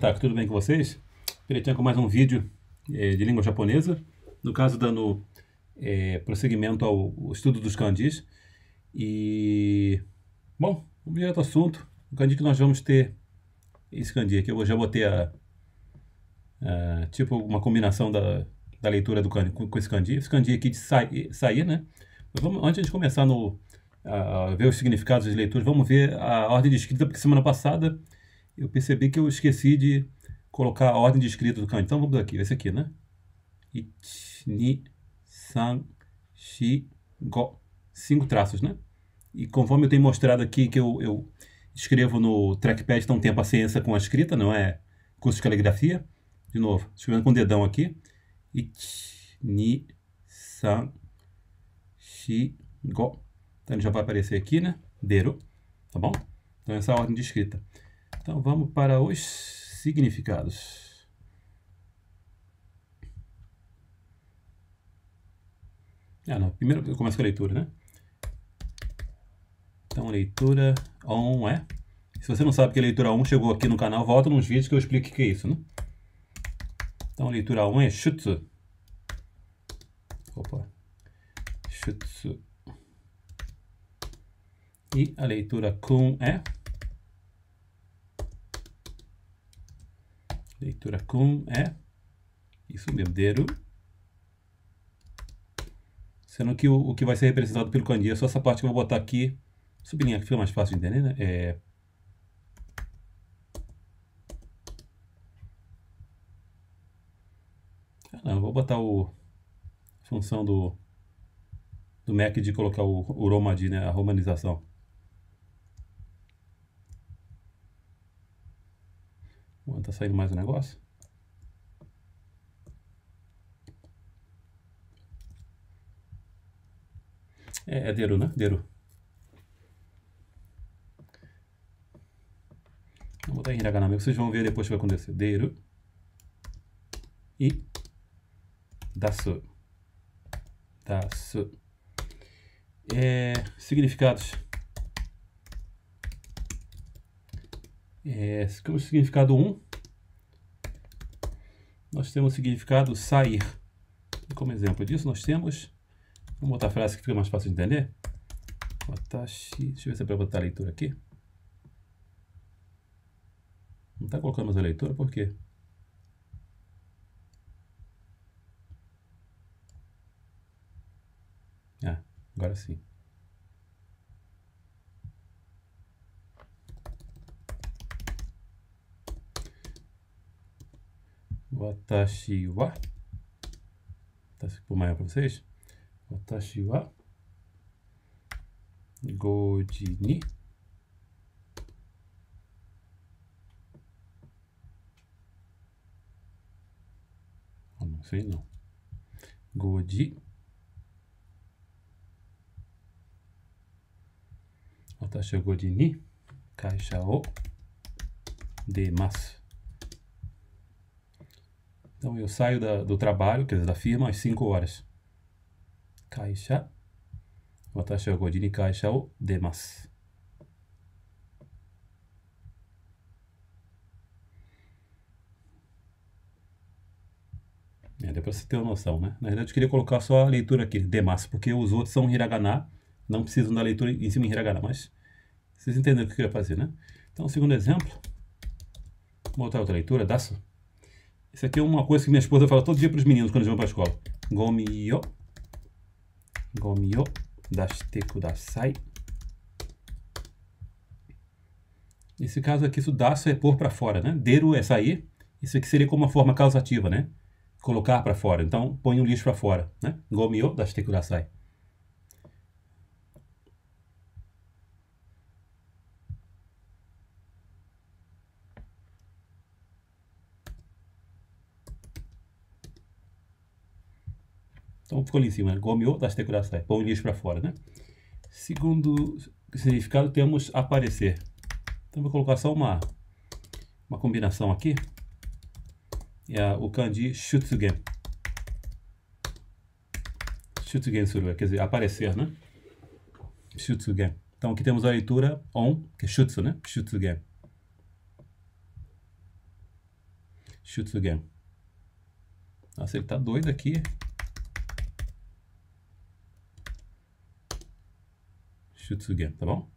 contato, tá tudo bem com vocês? Pretinho com mais um vídeo é, de língua japonesa, no caso dando é, prosseguimento ao, ao, estudo dos kanjis. E, bom, vamos direto ao assunto. O kanji que nós vamos ter, esse kanji aqui, eu já botei a, a tipo uma combinação da, da leitura do kanji, com, com esse kanji. Esse kanji aqui de sair, sair né? Mas vamos, antes de começar no, a, a ver os significados das leituras, vamos ver a ordem de escrita, porque semana passada eu percebi que eu esqueci de colocar a ordem de escrita do kanji. Então vamos aqui, esse aqui, né? Ich, ni, san, shi, go. Cinco traços, né? E conforme eu tenho mostrado aqui que eu, eu escrevo no trackpad, então tem a paciência com a escrita, não é curso de caligrafia. De novo, escrevendo com o dedão aqui. Ich, ni, san, shi, go. Então ele já vai aparecer aqui, né? Dero, tá bom? Então essa é a ordem de escrita. Então vamos para os significados. Ah, não. Primeiro eu começo com a leitura, né? Então, leitura on é. Se você não sabe que a leitura 1 chegou aqui no canal, volta nos vídeos que eu explico o que é isso, né? Então, a leitura 1 é shutsu. Opa. Shutsu. E a leitura kun é Leitura com é isso mesmo, dedo. Sendo que o, o, que vai ser representado pelo candia é só essa parte que eu vou botar aqui. Sublinhar que fica mais fácil de entender, né? É, ah, não, vou botar o função do do Mac de colocar o, o Romadi, né, a romanização. Não tá saindo mais o negócio? É, é Deru, né? Deru. Vou botar em hiragana mesmo, vocês vão ver depois o que vai acontecer. Deru. E. Dasu. Dasu. É, significados. É, é significado 1. Um, nós temos o significado sair. E como exemplo disso, nós temos. Vamos botar a frase que fica mais fácil de entender. Watashi. Deixa eu ver se é para botar a leitura aqui. Não está colocando mais a leitura, por quê? Ah, agora sim. Watashi wa. Tá por maior para vocês? Watashi wa. Goji ni. Não sei não. Goji. Watashi wa goji ni. Caixa o. Demasu. Então eu saio da, do trabalho, quer dizer, da firma, às 5 horas. Caixa. Watashi wa goji ni kaisha o demasu. É, deu pra você ter uma noção, né? Na verdade, eu queria colocar só a leitura aqui, Demas, porque os outros são hiragana, não precisam da leitura em cima em hiragana, mas vocês entenderam o que eu queria fazer, né? Então, segundo exemplo, vou botar outra leitura, daço. Isso aqui é uma coisa que minha esposa fala todo dia para os meninos quando eles vão para a escola. Das teco Dashite sai. Nesse caso aqui, isso daço é pôr para fora, né? Deru é sair. Isso aqui seria como uma forma causativa, né? Colocar para fora. Então, põe o lixo para fora, né? teco dashite sai. Então ficou ali em cima, gomyo dashite sai, põe o lixo para fora, né? Segundo significado, temos aparecer. Então vou colocar só uma, uma combinação aqui. É o kanji shutsugen. Shutsugen suru, quer dizer, aparecer, né? Shutsugen. Então aqui temos a leitura on, que é shutsu, né? Shutsugen. Shutsugen. Nossa, ele tá doido aqui. shutsuge, tá bom?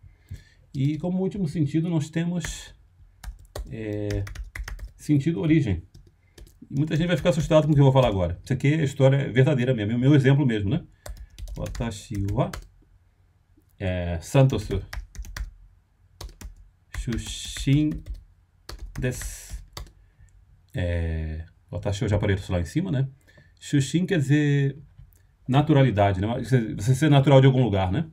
E como último sentido, nós temos é, sentido origem. Muita gente vai ficar assustado com o que eu vou falar agora. Isso aqui é a história verdadeira mesmo, é o meu exemplo mesmo, né? Watashi wa é, Santosu Shushin des. É, Watashi eu já apareço lá em cima, né? Shushin quer dizer naturalidade, né? Você ser natural de algum lugar, né?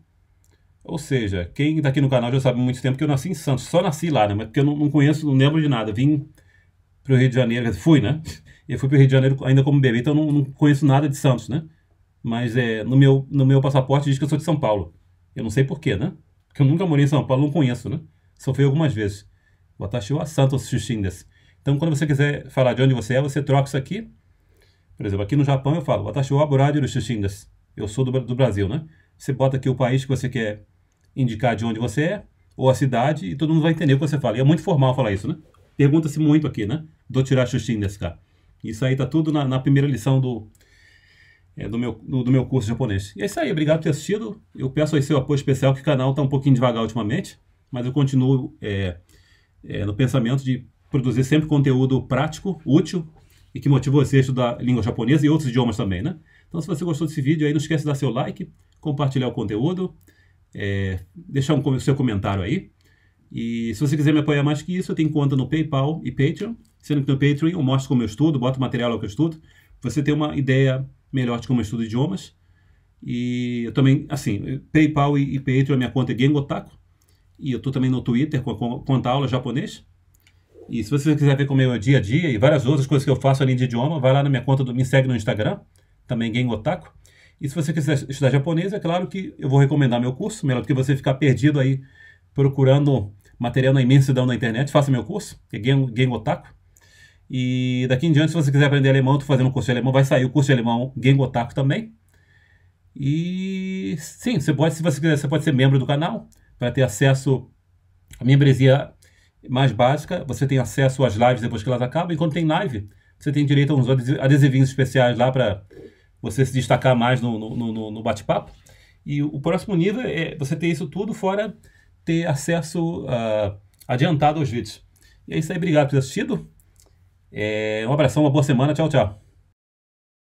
Ou seja, quem está aqui no canal já sabe há muito tempo que eu nasci em Santos. Só nasci lá, né? Mas porque eu não, não conheço, não lembro de nada. Vim para o Rio de Janeiro, fui, né? Eu fui para o Rio de Janeiro ainda como bebê, então não, não conheço nada de Santos, né? Mas é, no, meu, no meu passaporte diz que eu sou de São Paulo. Eu não sei porquê, né? Porque eu nunca morei em São Paulo, não conheço, né? Só fui algumas vezes. Watashi wa Santos Shishindes. Então, quando você quiser falar de onde você é, você troca isso aqui. Por exemplo, aqui no Japão eu falo Watashi wa Buradio Shishindes. Eu sou do, do Brasil, né? Você bota aqui o país que você quer indicar de onde você é ou a cidade e todo mundo vai entender o que você fala. E é muito formal falar isso, né? Pergunta-se muito aqui, né? Do tirar shushin desse cara. Isso aí tá tudo na, na primeira lição do, é, do, meu, do, do, meu curso japonês. E é isso aí, obrigado por ter assistido. Eu peço aí seu apoio especial, que o canal tá um pouquinho devagar ultimamente, mas eu continuo é, é, no pensamento de produzir sempre conteúdo prático, útil e que motive você a estudar língua japonesa e outros idiomas também, né? Então, se você gostou desse vídeo, aí não esquece de dar seu like, compartilhar o conteúdo é, deixar um seu comentário aí. E se você quiser me apoiar mais que isso, eu tenho conta no PayPal e Patreon. Sendo que no Patreon eu mostro como eu estudo, boto material que eu estudo. Você tem uma ideia melhor de como eu estudo idiomas. E eu também, assim, PayPal e, e Patreon, a minha conta é Gengotaku. E eu estou também no Twitter com a conta aula japonês. E se você quiser ver como é o meu dia a dia e várias outras coisas que eu faço além de idioma, vai lá na minha conta, do, me segue no Instagram, também Gengotaku. E se você quiser estudar japonês, é claro que eu vou recomendar meu curso, melhor do que você ficar perdido aí procurando material na imensidão da internet. Faça meu curso, que é Gengotaku. E daqui em diante, se você quiser aprender alemão, estou fazendo um curso de alemão, vai sair o curso de alemão Gengotaku também. E sim, você pode, se você quiser, você pode ser membro do canal para ter acesso à membresia mais básica. Você tem acesso às lives depois que elas acabam. E quando tem live, você tem direito a uns adesivinhos especiais lá para você se destacar mais no, no, no, no bate-papo. E o próximo nível é você ter isso tudo fora ter acesso uh, adiantado aos vídeos. E é isso aí, obrigado por ter assistido. É, um abração, uma boa semana, tchau, tchau.